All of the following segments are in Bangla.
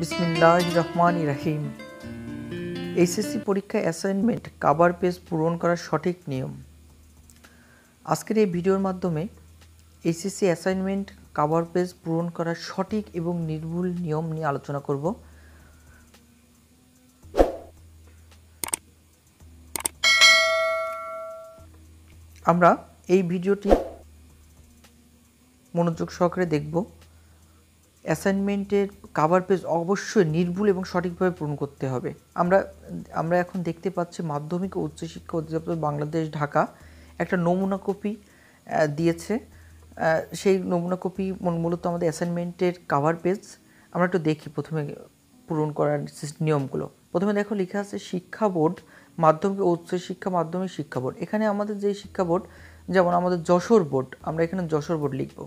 বিসমিল্লাহ রহমান রাহিম এইচএসসি পরীক্ষায় অ্যাসাইনমেন্ট কাবার পেজ পূরণ করার সঠিক নিয়ম আজকের এই ভিডিওর মাধ্যমে এইচএসসি অ্যাসাইনমেন্ট কাবার পেজ পূরণ করার সঠিক এবং নির্ভুল নিয়ম নিয়ে আলোচনা করব আমরা এই ভিডিওটি মনোযোগ সহকারে দেখব অ্যাসাইনমেন্টের কাভার পেজ অবশ্যই নির্ভুল এবং সঠিকভাবে পূরণ করতে হবে আমরা আমরা এখন দেখতে পাচ্ছি মাধ্যমিক ও উচ্চশিক্ষা অধিদপ্তর বাংলাদেশ ঢাকা একটা নমুনা কপি দিয়েছে সেই নমুনা কপি মূলত আমাদের অ্যাসাইনমেন্টের কাভার পেজ আমরা একটু দেখি প্রথমে পূরণ করার নিয়মগুলো প্রথমে দেখো লেখা আছে শিক্ষা বোর্ড মাধ্যমিক ও উচ্চশিক্ষা মাধ্যমিক শিক্ষা বোর্ড এখানে আমাদের যে শিক্ষা বোর্ড যেমন আমাদের যশোর বোর্ড আমরা এখানে যশোর বোর্ড লিখব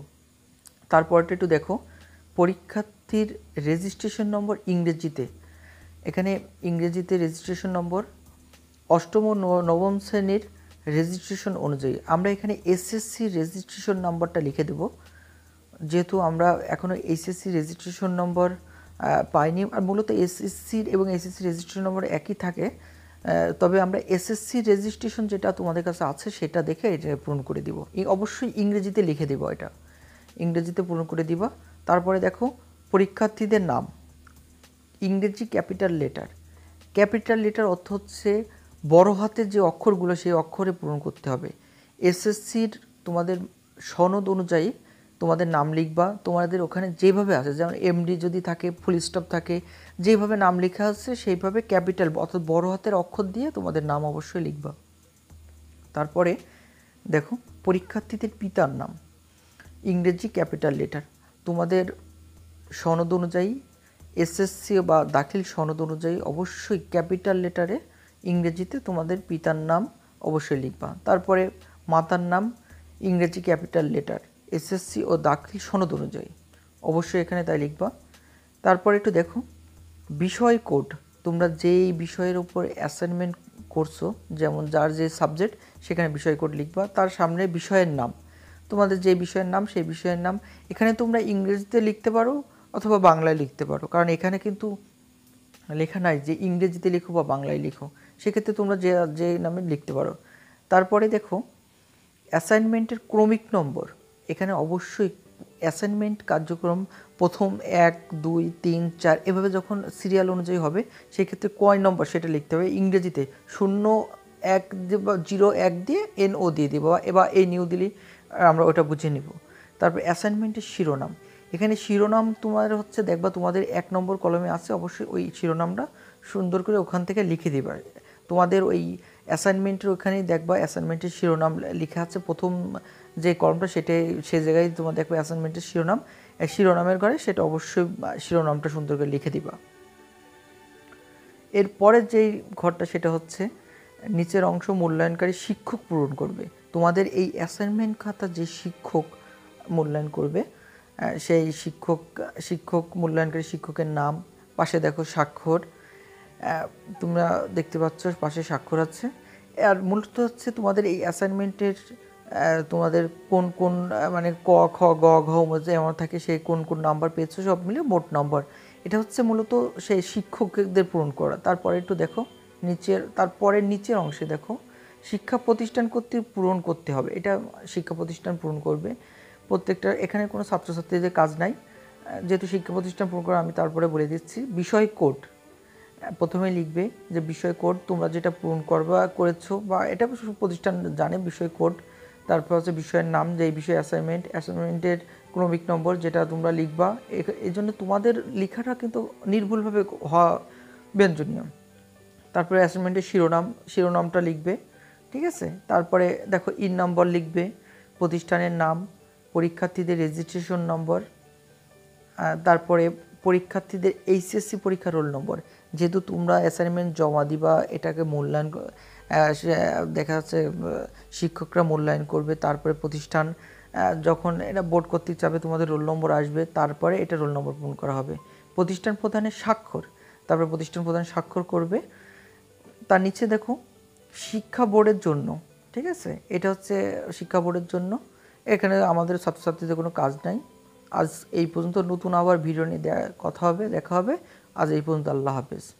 তারপরটা একটু দেখো পরীক্ষার্থীর রেজিস্ট্রেশন নম্বর ইংরেজিতে এখানে ইংরেজিতে রেজিস্ট্রেশন নম্বর অষ্টম ও নবম শ্রেণীর রেজিস্ট্রেশন অনুযায়ী আমরা এখানে এসএসসি রেজিস্ট্রেশন নম্বরটা লিখে দেব যেহেতু আমরা এখনও এসএসসি রেজিস্ট্রেশন নম্বর পাইনি আর মূলত এসএসসির এবং এসএসসি রেজিস্ট্রেশন নম্বর একই থাকে তবে আমরা এসএসসি রেজিস্ট্রেশন যেটা তোমাদের কাছে আছে সেটা দেখে এটা পূরণ করে দিব অবশ্যই ইংরেজিতে লিখে দেবো এটা ইংরেজিতে পূরণ করে দিবা তারপরে দেখো পরীক্ষার্থীদের নাম ইংরেজি ক্যাপিটাল লেটার ক্যাপিটাল লেটার অর্থ হচ্ছে বড় হাতের যে অক্ষরগুলো সেই অক্ষরে পূরণ করতে হবে এসএসসির তোমাদের সনদ অনুযায়ী তোমাদের নাম লিখবা তোমাদের ওখানে যেভাবে আছে যেমন এমডি যদি থাকে ফুল স্টপ থাকে যেভাবে নাম লেখা আছে সেইভাবে ক্যাপিটাল অর্থাৎ বড় হাতের অক্ষর দিয়ে তোমাদের নাম অবশ্যই লিখবা তারপরে দেখো পরীক্ষার্থীদের পিতার নাম ইংরেজি ক্যাপিটাল লেটার তোমাদের সনদ অনুযায়ী এসএসসি বা দাখিল সনদ অনুযায়ী অবশ্যই ক্যাপিটাল লেটারে ইংরেজিতে তোমাদের পিতার নাম অবশ্যই লিখবা তারপরে মাতার নাম ইংরেজি ক্যাপিটাল লেটার এসএসসি ও দাখিল সনদ অনুযায়ী অবশ্যই এখানে তাই লিখবা তারপরে একটু দেখো বিষয় কোড তোমরা যেই বিষয়ের উপর অ্যাসাইনমেন্ট করছো যেমন যার যে সাবজেক্ট সেখানে বিষয় কোড লিখবা তার সামনে বিষয়ের নাম তোমাদের যে বিষয়ের নাম সেই বিষয়ের নাম এখানে তোমরা ইংরেজিতে লিখতে পারো অথবা বাংলায় লিখতে পারো কারণ এখানে কিন্তু লেখা নাই যে ইংরেজিতে লিখো বা বাংলায় লিখো সেক্ষেত্রে তোমরা যে যে নামে লিখতে পারো তারপরে দেখো অ্যাসাইনমেন্টের ক্রমিক নম্বর এখানে অবশ্যই অ্যাসাইনমেন্ট কার্যক্রম প্রথম এক দুই তিন চার এভাবে যখন সিরিয়াল অনুযায়ী হবে সেক্ষেত্রে কয় নম্বর সেটা লিখতে হবে ইংরেজিতে শূন্য এক বা জিরো এক দিয়ে এন ও দিয়ে দিবা বা এবার এ নিউ দিলি আমরা ওটা বুঝে নিব তারপর অ্যাসাইনমেন্টের শিরোনাম এখানে শিরোনাম তোমাদের হচ্ছে দেখবা তোমাদের এক নম্বর কলমে আছে অবশ্যই ওই শিরোনামটা সুন্দর করে ওখান থেকে লিখে দিবা তোমাদের ওই অ্যাসাইনমেন্টের ওখানেই দেখবা অ্যাসাইনমেন্টের শিরোনাম লেখা আছে প্রথম যে কলমটা সেটাই সে জায়গায় তোমার দেখবে অ্যাসাইনমেন্টের শিরোনাম শিরোনামের ঘরে সেটা অবশ্যই শিরোনামটা সুন্দর করে লিখে দিবা এরপরের যেই ঘরটা সেটা হচ্ছে নিচের অংশ মূল্যায়নকারী শিক্ষক পূরণ করবে তোমাদের এই অ্যাসাইনমেন্ট খাতা যে শিক্ষক মূল্যায়ন করবে সেই শিক্ষক শিক্ষক মূল্যায়নকারী শিক্ষকের নাম পাশে দেখো স্বাক্ষর তোমরা দেখতে পাচ্ছ পাশে স্বাক্ষর আছে আর মূলত হচ্ছে তোমাদের এই অ্যাসাইনমেন্টের তোমাদের কোন কোন মানে ক খ গ ঘ এমন থাকে সেই কোন কোন নাম্বার পেয়েছো সব মিলে মোট নম্বর এটা হচ্ছে মূলত সেই শিক্ষকদের পূরণ করা তারপরে একটু দেখো নিচের তারপরে নিচের অংশে দেখো শিক্ষা প্রতিষ্ঠান কর্তৃক পূরণ করতে হবে এটা শিক্ষা প্রতিষ্ঠান পূরণ করবে প্রত্যেকটা এখানে কোনো যে কাজ নাই যেহেতু শিক্ষা প্রতিষ্ঠান পূরণ করে আমি তারপরে বলে দিচ্ছি বিষয় কোড প্রথমে লিখবে যে বিষয় কোড তোমরা যেটা পূরণ করবা করেছো বা এটা প্রতিষ্ঠান জানে বিষয় কোড তারপর হচ্ছে বিষয়ের নাম যে এই বিষয় অ্যাসাইনমেন্ট অ্যাসাইনমেন্টের ক্রমিক নম্বর যেটা তোমরা লিখবা এই জন্য তোমাদের লেখাটা কিন্তু নির্ভুলভাবে হওয়া ব্যঞ্জনীয় তারপরে অ্যাসাইনমেন্টের শিরোনাম শিরোনামটা লিখবে ঠিক আছে তারপরে দেখো ইন নম্বর লিখবে প্রতিষ্ঠানের নাম পরীক্ষার্থীদের রেজিস্ট্রেশন নম্বর তারপরে পরীক্ষার্থীদের এইচএসসি পরীক্ষার রোল নম্বর যেহেতু তোমরা অ্যাসাইনমেন্ট জমা দিবা এটাকে মূল্যায়ন দেখা যাচ্ছে শিক্ষকরা মূল্যায়ন করবে তারপরে প্রতিষ্ঠান যখন এটা বোর্ড কর্তৃক যাবে তোমাদের রোল নম্বর আসবে তারপরে এটা রোল নম্বর পূরণ করা হবে প্রতিষ্ঠান প্রধানের স্বাক্ষর তারপরে প্রতিষ্ঠান প্রধান স্বাক্ষর করবে তার নিচে দেখো শিক্ষা বোর্ডের জন্য ঠিক আছে এটা হচ্ছে শিক্ষা বোর্ডের জন্য এখানে আমাদের ছাত্রছাত্রীদের কোনো কাজ নাই আজ এই পর্যন্ত নতুন আবার ভিডিও নিয়ে কথা হবে দেখা হবে আজ এই পর্যন্ত আল্লাহ হাফেজ